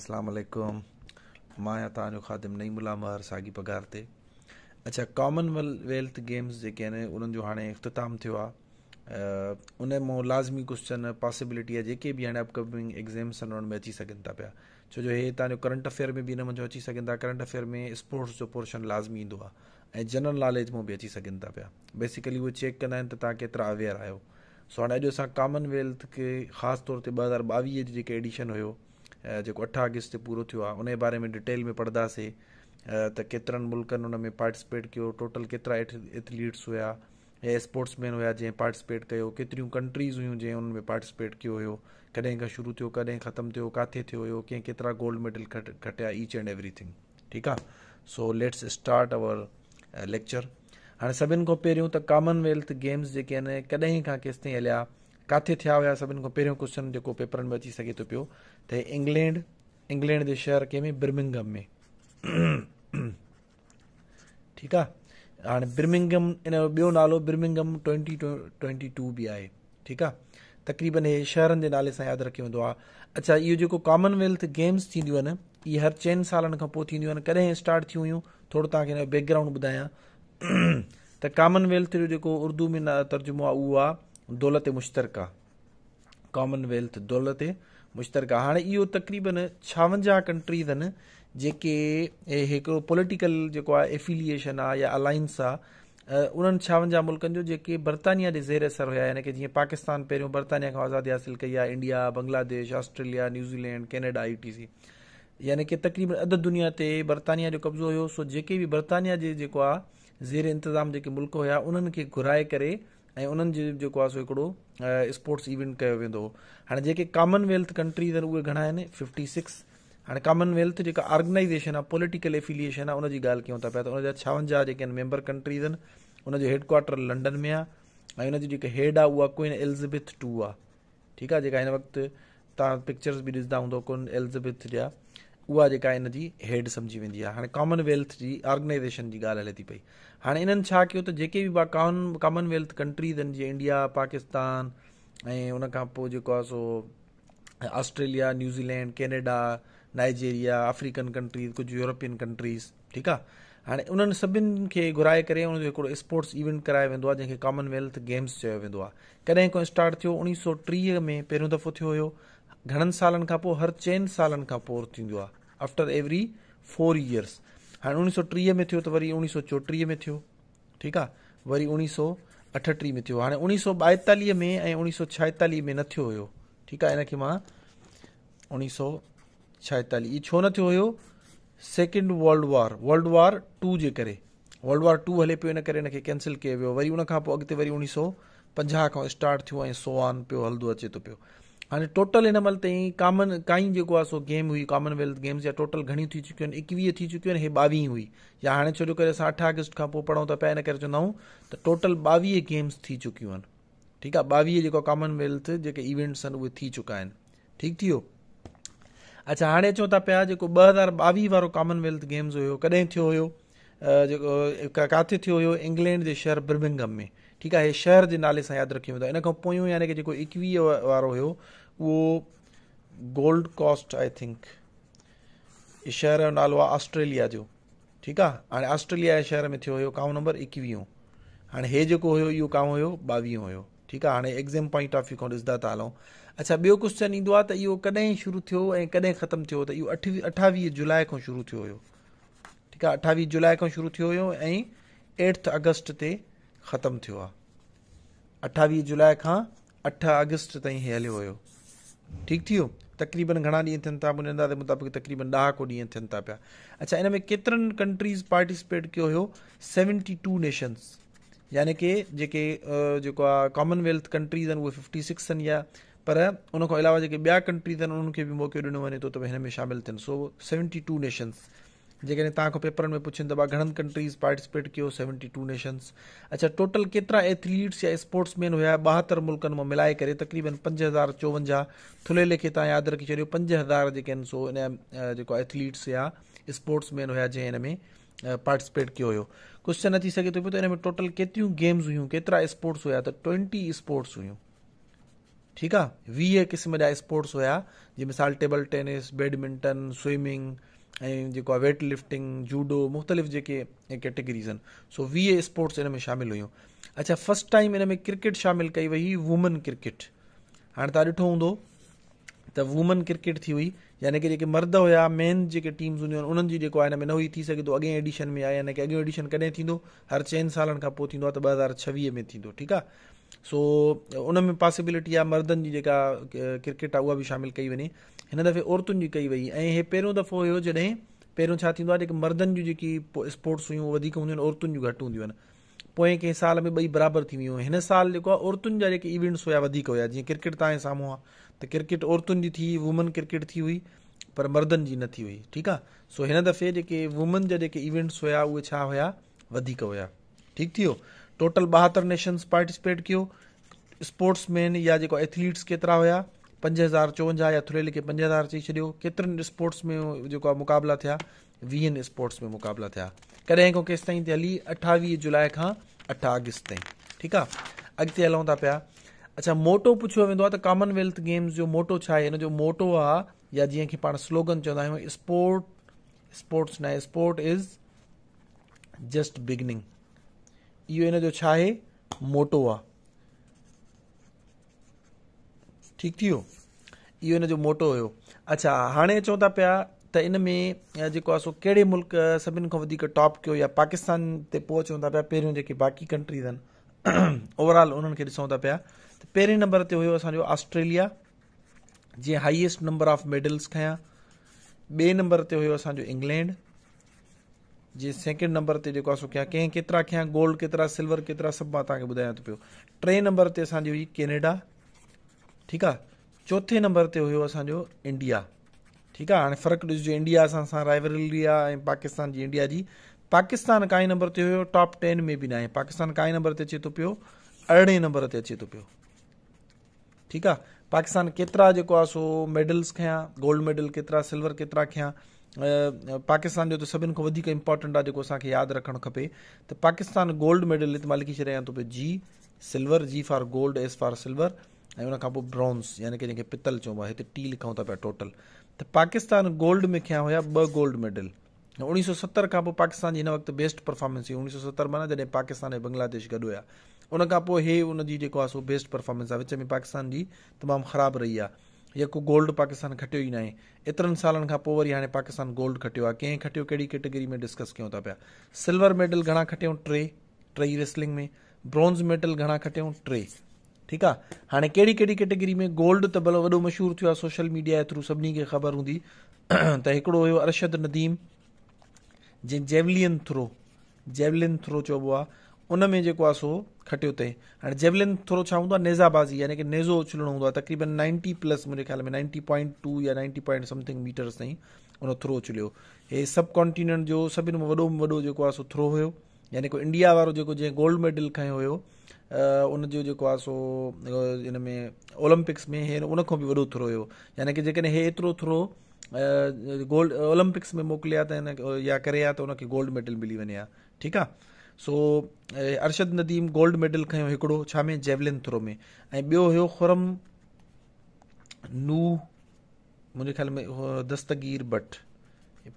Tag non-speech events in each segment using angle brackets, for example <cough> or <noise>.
अस्सलाम वालेकुम मां आहियां तव्हांजो ख़ादिम नई मुलाम साॻी पघार ते अच्छा कॉमनवेल्थ गेम्स जेके आहिनि उन्हनि जो हाणे इख़्तिताम थियो आहे उन मां लाज़मी क्वेश्चन पॉसिबिलिटी आहे जेके बि हाणे अपकमिंग एक्ज़ाम्स आहिनि उन्हनि में अची सघनि था पिया छो जो हे तव्हांजो करंट अफेयर में बि हिन मुंहिंजो अची सघनि था करंट अफेयर में स्पोर्ट्स जो पोर्शन लाज़मी ईंदो आहे ऐं जनरल नॉलेज मां बि अची सघनि था पिया बेसिकली उहे चेक कंदा आहिनि त तव्हां केतिरा अवेयर आहियो सो हाणे अॼु असां कॉमनवेल्थ खे ख़ासि तौर ते ॿ हज़ार ॿावीह जो जेके एडिशन हुयो जेको अठ अगस्त ते पूरो थियो आहे उनजे बारे में डिटेल में पढ़ंदासीं त केतिरनि मुल्कनि हुन में पार्टिसिपेट कयो टोटल केतिरा एथलीट्स हुआ ऐं स्पोर्ट्समैन हुया जंहिं पार्टिसिपेट कयो केतिरियूं कंट्रीज़ हुयूं जंहिं उनमें पार्टिसिपेट कयो हुयो कॾहिं खां शुरू थियो कॾहिं ख़तमु थियो किथे थियो हुयो कंहिं केतिरा गोल्ड मेडल खट खटिया ईच एंड एवरीथिंग ठीकु आहे so let's start our lecture हाणे सभिनि खां पहिरियों त कॉमनवेल्थ गेम्स जेके आहिनि कॾहिं खां केसिताईं हलिया किथे थिया हुया सभिनि खां पहिरियों क्वेश्चन जेको पेपरनि में अची सघे थो पियो त इंग्लैंड इंग्लैंड जे शहर कंहिं में ब्रमिंगम में <clears throat> ठीकु आहे हाणे बिर्मिंगम इन जो ॿियो नालो बिर्मिंगम ट्वेंटी ट्वेंटी टू बि आहे ठीकु आहे तक़रीबन हे शहरनि जे नाले सां यादि रखियो वेंदो आहे अच्छा इहो जेको कॉमनवेल्थ गेम्स थींदियूं आहिनि इहे हर चइनि सालनि खां पोइ थींदियूं आहिनि कॾहिं स्टार्ट थियूं हुयूं थोरो तव्हांखे हिन जो बैकग्राउंड ॿुधायां <clears throat> त कॉमनवेल्थ जो जेको उर्दू में तर्जुमो आहे उहो आहे दौलत ते कॉमनवेल्थ दौलत ते मुश्तरक आहे हाणे इहो तक़रीबन छावंजाह कंट्रीज़ आहिनि जेके हिकिड़ो पॉलिटिकल जेको आहे एफिलिएशन आहे या अलाइंस आहे उन्हनि छावंजाह मुल्कनि जो जेके बर्तान जे ज़ेरे असरु यानी की जीअं पाकिस्तान पहिरियों बरतानिया खां आज़ादी हासिलु कई आहे India Bangladesh Australia New Zealand Canada I T C यानी की तक़रीबन अधु दुनिया ते बरतानिया जो कब्ज़ो हुयो सो जेके बि बरतानिया जेको आहे ज़ेर इंतिज़ाम जेके मुल्क़ हुया उन्हनि खे घुराए करे ऐं उन्हनि जो जेको आहे सो हिकिड़ो स्पोर्ट्स इवेंट कयो वेंदो हो हाणे जेके कॉमनवेल्थ कंट्रीज़ आहिनि उहे घणा आहिनि फिफ्टी सिक्स हाणे कॉमनवेल्थ जेका ऑर्गनाइजेशन आहे पॉलिटिकल एफिलिएशन आहे उनजी ॻाल्हि कयूं था पिया त उनजा छावंजाह जेके आहिनि मेंबर कंट्रीज़ आहिनि उनजो हेडक्वाटर लंडन में आहे ऐं उनजी जेका हेड आहे उहा क्विन एलिज़बेथ टू आहे ठीकु आहे जेका हिन वक़्तु तव्हां पिक्चर्स बि ॾिसंदा हूंदो क्वीन एलिज़ेबेथ जा उहा जेका हिन जी हेड सम्झी वेंदी आहे हाणे कॉमनवेल्थ जी ऑर्गनाइज़ेशन जी ॻाल्हि हले थी पई हाणे इन्हनि छा कयो त जेके बि कॉमन कॉमनवेल्थ कंट्रीज़ आहिनि जीअं इंडिया पाकिस्तान ऐं उन खां पोइ जेको आहे so Australia New Zealand Canada Nigeria African countries कुझु यूरोपियन कंट्रीज़ ठीकु आहे हाणे उन्हनि सभिनि खे घुराए करे उनजो हिकिड़ो स्पोर्ट्स इवेंट करायो वेंदो आहे जंहिंखे कॉमनवेल्थ गेम्स चयो वेंदो आहे कॾहिं खां स्टार्ट थियो उणिवीह सौ टीह में पहिरियों दफ़ो थियो हुयो घणनि सालनि खां पोइ हर चइनि सालनि खां पोइ थींदो आहे आफ्टर एवरी फोर ईयर्स हाणे उणिवीह सौ टीह में थियो त वरी उणिवीह सौ चोटीह में थियो ठीकु आहे वरी उणिवीह सौ अठटीह में थियो हाणे उणिवीह सौ ॿाएतालीह में ऐं उणिवीह सौ छाएतालीह में न थियो हुयो ठीकु आहे हिनखे मां उणिवीह सौ छाएतालीह इहो छो न थियो हुयो second world war world war two जे करे वर्ल्ड वॉर टू हले पियो हिन करे हिनखे कैंसिल कयो वियो वरी उनखां पोइ अॻिते वरी उणिवीह सौ पंजाह खां स्टार्ट थियो ऐं सोआन पियो हलंदो अचे थो पियो हाणे टोटल हिन महिल ताईं कॉमन काई जेको आहे सो गेम हुई कॉमनवेल्थ गेम्स या टोटल घणी थी चुकियूं आहिनि एकवीह थी चुकियूं आहिनि हे ॿावीह हुई या हाणे छो जो करे असां अठ अगस्त खां पोइ पढ़ूं था पिया इन करे चवंदा आहियूं त टोटल ॿावीह गेम्स थी चुकियूं आहिनि ठीकु आहे ॿावीह जेको कॉमनवेल्थ जेके इवेंट्स आहिनि उहे थी चुका आहिनि ठीकु थी वियो अच्छा हाणे अचूं था पिया जेको ॿ हज़ार ॿावीह वारो कॉमनवेल्थ गेम्स हुयो कॾहिं थियो हुयो जेको किथे थियो हुयो इंग्लैंड जे शहर बिर्मिंगम में ठीकु आहे इहो शहर जे नाले सां यादि रखियो वेंदो इन खां पोयों यानी की जेको एकवीह वारो हुयो उहो गोल्ड कॉस्ट आई थिंक इहो शहर जो नालो आहे ऑस्ट्रेलिया जो ठीकु आहे हाणे ऑस्ट्रेलिया जे शहर में थियो हुयो कांउ नंबर एकवीह हाणे हे जेको हुयो इहो काउं हुयो ॿावीह हुयो ठीकु आहे हाणे एक्ज़ाम पॉइंट ऑफ व्यू खां ॾिसंदा था हलूं अच्छा ॿियो क्वेश्चन ईंदो आहे त इहो कॾहिं शुरू थियो ऐं कॾहिं ख़तमु थियो त इहो अठवीह अठावीह जुलाई खां शुरू थियो हुयो ठीकु आहे अठावीह जुलाई खां शुरू थियो हुयो ऐं एट्थ अगस्ट ते ख़तम थियो आहे अठावीह जुलाई खां अठ अगस्ट ताईं इहे हलियो हुयो ठीकु थी वियो तक़रीबन घणा ॾींहं थियनि था मुंहिंजे अंदाज़े मुताबिक़ तक़रीबन ॾह को ॾींहं थियनि था पिया अच्छा इन में केतिरनि कंट्रीज़ पार्टिसिपेट कयो हुयो सेवनटी टू नेशन्स यानी की जेके जेको आहे कॉमनवेल्थ कंट्रीज़ आहिनि उहे फिफ्टी सिक्स आहिनि या पर उनखां अलावा जेके ॿिया कंट्रीज़ आहिनि उन्हनि खे बि मौक़ो ॾिनो वञे थो त भई हिन में शामिलु थियनि सो सेवनटी टू नेशन्स जेकॾहिं तव्हां खां पेपरनि में पुछनि त भाउ घणनि कंट्रीस पार्टिसिपेट कयो सेवनटी टू नेशन्स अच्छा टोटल केतिरा एथलीट्स या स्पोर्ट्समैन हुया ॿाहतरि मुल्कनि मां मिलाए करे तक़रीबन पंज हज़ार चोवंजाहु थुलेले लेखे तव्हां यादि रखी छॾियो पंज हज़ार जेके आहिनि सोन जेको एथलीट्स या स्पोर्ट्समैन हुया जंहिं हिन में पार्टिसिपेट कयो हुयो क्वेश्चन अची सघे थो पियो त हिन में टोटल केतिरियूं गेम्स हुयूं केतिरा स्पोर्ट्स हुया त ट्वेंटी स्पोर्ट्स हुयूं ठीकु आहे वीह क़िस्म जा स्पोर्ट्स हुया जीअं मिसाल टेबल टेनिस बैडमिंटन स्विमिंग ऐं जेको आहे वेट लिफ्टिंग जूडो मुख़्तलिफ़ जेके कैटेगरीज़ आहिनि सो वीह स्पोर्ट्स इन में शामिलु हुयूं अच्छा फस्ट टाइम इन में क्रिकेट शामिलु कई वई वुमन क्रिकेट हाणे तव्हां ॾिठो हूंदो त वुमन क्रिकेट थी हुई यानी की जेके मर्द हुया मेन जेके टीम्स हूंदियूं आहिनि उन्हनि जी जेको आहे हिन में न हुई थी सघे थो अॻे एडिशन में आहे यानी की अॻियों एडिशन कॾहिं थींदो हर चइनि सालनि खां पोइ थींदो आहे त ॿ हज़ार छवीह में थींदो ठीकु आहे सो उन में पॉसिबिलिटी आहे मर्दनि जी जेका क्रिकेट आहे उहा बि शामिलु कई वञे हिन दफ़े औरतुनि जी कई वई ऐं हे पहिरियों दफ़ो हुयो जॾहिं पहिरियों छा थींदो आहे जेके मर्दनि जूं जेकी स्पोर्ट्स हुयूं वधीक हूंदियूं आहिनि औरतुनि जूं घटि हूंदियूं आहिनि पोइ कंहिं साल में ॿई बराबरि थी वियूं हिन साल जेको आहे औरतुनि जा जेके इवेंट्स हुया वधीक हुया जीअं क्रिकेट तव्हांजे साम्हूं आहे त क्रिकेट औरतुनि जी थी वुमन क्रिकेट थी हुई पर मर्दनि जी न थी हुई ठीकु आहे सो हिन दफ़े जेके वुमन जा जेके इवेंट्स हुया उहे छा हुया वधीक हुया ठीकु थी वियो टोटल ॿाहतरि नेशन्स पार्टिसिपेट कयो स्पोट्समैन या जेको एथलीट्स केतिरा हुया पंज हज़ार चोवंजाह या थुरेल खे पंज हज़ार चई छॾियो केतिरनि स्पोर्ट्स में जेको आहे मुक़ाबला थिया वीहनि स्पोर्ट्स में मुक़ाबला थिया कॾहिं खां केसि ताईं ते हली अठावीह जुलाई खां अठ अगस्त ताईं ठीकु आहे अॻिते हलूं था पिया अच्छा मोटो पुछियो वेंदो आहे त कॉमनवेल्थ गेम्स जो मोटो छा आहे हिन जो मोटो आहे या जीअं की पाण स्लोगन चवंदा आहियूं स्पोर्ट स्पोर्ट्स नाहे स्पोर्ट इज़ जस्ट बिगनिंग इहो हिन जो छा आहे मोटो आहे ठीकु थी वियो इहो हिन जो मोटो हुयो अच्छा हाणे अचूं था पिया त इन में जेको आहे सो कहिड़े मुल्क़ सभिनि खां वधीक टॉप कयो या पाकिस्तान ते पोइ अचूं था पिया पहिरियों जेके बाक़ी कंट्रीज़ आहिनि <clears throat> ओवरऑल उन्हनि खे ॾिसूं था पिया त पहिरें नंबर ते हुयो असांजो ऑस्ट्रेलिया जीअं हाईएस्ट नंबर ऑफ मेडल्स खयां ॿिए नंबर ते हुयो असांजो इंग्लैंड जीअं सेकेंड नंबर ते जेको आहे सो कंहिं केतिरा खयां गोल्ड केतिरा सिल्वर केतिरा सभु मां तव्हांखे ॿुधायां थो पियो टे नंबर ते असांजी हुई केनेडा ठीकु आहे चोथे नंबर ते हुयो असांजो इंडिया ठीकु आहे हाणे फ़र्क़ु ॾिसिजो इंडिया असां सां रायवरली आहे ऐं पाकिस्तान जी इंडिया जी पाकिस्तान काएं नंबर ते हुयो टॉप टेन में बि न आहे पाकिस्तान काए नंबर ते अचे थो पियो अरिड़हें नंबर ते अचे थो पियो ठीकु आहे पाकिस्तान केतिरा जेको आहे सो मेडल्स खयां गोल्ड मेडल केतिरा सिल्वर केतिरा खयां पाकिस्तान जो त सभिनि खां वधीक इंपॉर्टेंट आहे जेको असांखे यादि रखणु खपे त पाकिस्तान गोल्ड मेडल हिते मां लिखी छॾियां थो पियो जी silver G for gold S for silver ऐं उनखां पोइ ब्रोन्स यानी की जंहिंखे पितल चइबो आहे हिते टी लिखूं था पिया टोटल त पाकिस्तान गोल्ड में खयां हुया ॿ गोल्ड मेडल ऐं उणिवीह सौ सतरि खां पोइ पाकिस्तान जी हिन वक़्तु बेस्ट परफॉर्मेंस हुई उणिवीह सौ सतरि माना न जॾहिं पाकिस्तान ऐं बंग्लादेश गॾु हुआ उनखां पोइ हे उनजी जेको आहे बेस्ट परफॉर्मेंस आहे विच में पाकिस्तान जी तमामु ख़राबु रही आहे या को गोल्ड पाकिस्तान खटियो ई न आहे एतिरनि सालनि खां पोइ वरी हाणे पाकिस्तान गोल्ड खटियो आहे कंहिं खटियो कहिड़ी कैटेगरी में डिस्कस कयूं था पिया सिल्वर मेडल घणा खटियूं टे टई रेसलिंग में ब्रॉन्ज़ मेडल घणा खटियऊं टे ठीकु आहे हाणे कहिड़ी कहिड़ी कैटेगरी में गोल्ड त भलो वॾो मशहूरु थियो आहे सोशल मीडिया जे थ्रू सभिनी खे ख़बर हूंदी <clears throat> त हिकिड़ो हुयो अरशद नदीम जंहिं जेवलियन थ्रो जेवलिन थ्रो चइबो आहे उन में जेको आहे सो खटियो अथई हाणे जेवलिन थ्रो छा हूंदो आहे नेज़ाबाज़ी यानी की नेज़ो उछलणो हूंदो आहे तक़रीबन नाइंटी प्लस मुंहिंजे ख़्याल में नाइंटी पॉइंट टू या नाइंटी पॉइंट समथिंग मीटर्स ताईं उन थ्रो उछलियो हे सब कॉन्टिनेंट जो सभिनि में वॾो में वॾो जेको आहे सो थ्रो हुयो यानी को इंडिया वारो जेको जंहिं गोल्ड मेडल खयों हुयो उन जो जेको आहे सो हिन में ओलंपिक्स में हे उन खां बि वॾो थोरो हुयो यानी की जेकॾहिं हे एतिरो थोरो गोल्ड ओलंपिक्स में मोकिले आहे त या करे आहे त उनखे गोल्ड मेडल मिली वञे हा ठीकु आहे so Arshad Nadeem gold medal खयो हिकिड़ो छा में जेवलिन थ्रो में ऐं ॿियो हुयो ख़ुरम नू मुंहिंजे ख़्याल में दस्तगीर भट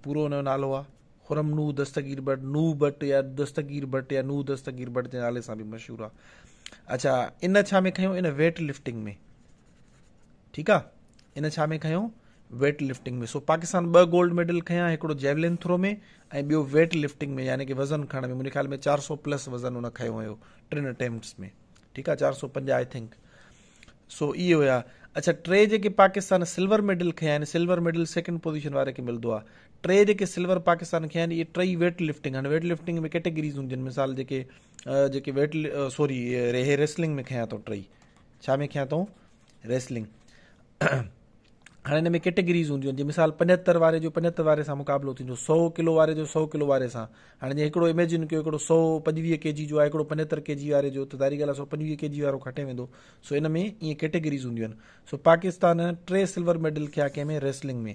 पूरो हुनजो नालो आहे خرم नू दस्तगीर भट نو भट या दस्तगीर भट या نو दस्तगीर بٹ जे नाले सां बि मशहूरु आहे अच्छा इन छा में खयों इन वेट लिफ्टिंग में ठीकु आहे इन छा में खयों वेट लिफ्टिंग में सो पाकिस्तान ॿ गोल्ड मेडल खयां हिकिड़ो जैवलिन थ्रो में ऐं ॿियो वेट लिफ्टिंग में यानी की वज़न खणण में मुंहिंजे ख़्याल में चारि सौ प्लस वज़न हुन खयों हुयो टिनि अटैम्पट्स में ठीकु आहे चारि सौ सो इहो हुया अच्छा टे जेके पाकिस्तान सिल्वर मेडल खया आहिनि सिल्वर मेडल सेकेंड पोज़ीशन वारे खे मिलंदो आहे टे जेके सिल्वर पाकिस्तान खया आहिनि इहे टई वेट लिफ्टिंग आहिनि वेट लिफ्टिंग में कैटेगरीज़ हूंदियूं आहिनि मिसाल जेके जेके वेट सॉरी रेसलिंग में खयां थो तो टई छा में खयां अथऊं तो? रेसलिंग <clears throat> हाणे हिन में कैटेगरीज़ हूंदियूं आहिनि जीअं मिसाल पंजहतरि वारे जो पंजहतरि वारे सां मुक़ाबिलो थींदो सौ किलो वारे जो सौ किलो वारे सां हाणे जीअं हिकिड़ो इमेजिन कयो हिकिड़ो सौ पंजवीह के जी जो आहे हिकिड़ो पंजहतरि के जी वारे जो त दारी ॻाल्हि आहे सौ पंजवीह के जी वारो खटे वेंदो सो हिन में ईअं कैटेगरीज़ हूंदियूं आहिनि सो पाकिस्तान टे सिल्वर मैडल खया कंहिंमें रेसलिंग में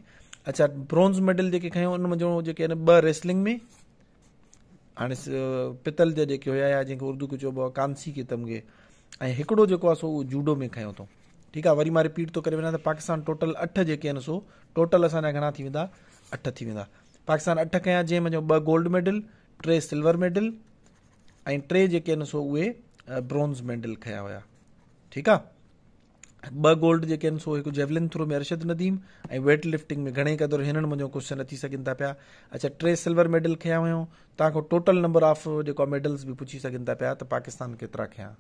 अच्छा ब्रॉन्ज़ मेडल जेके खयों उन जो जेके आहिनि ॿ रेसलिंग में हाणे पितल जा जेके हुया या जंहिंखे उर्दू खे चइबो आहे कांसी के तमगे ऐं हिकिड़ो जेको आहे सो उहो जूडो में खयों अथऊं ठीकु आहे वरी मां रिपीट थो करे वञा त पाकिस्तान टोटल अठ जेके आहिनि सो टोटल असांजा घणा थी वेंदा अठ थी वेंदा पाकिस्तान अठ खयां जंहिं मुंहिंजो ॿ गोल्ड मेडल टे सिल्वर मेडल ऐं टे जेके आहिनि सो उहे ब्रॉन्ज़ मेडल खया हुया ठीकु आहे ॿ गोल्ड जेके आहिनि सो हिकु जेवलिन थ्रो में अर्शद नदीम ऐं वेट लिफ्टिंग में घणेई क़दुरु हिननि मुंहिंजो क्वेश्चन न थी सघनि था पिया अच्छा टे सिल्वर मेडल खया हुयूं तव्हां खां टोटल नंबर ऑफ जेको आहे मैडल्स बि पुछी सघनि था पिया त पाकिस्तान केतिरा खयां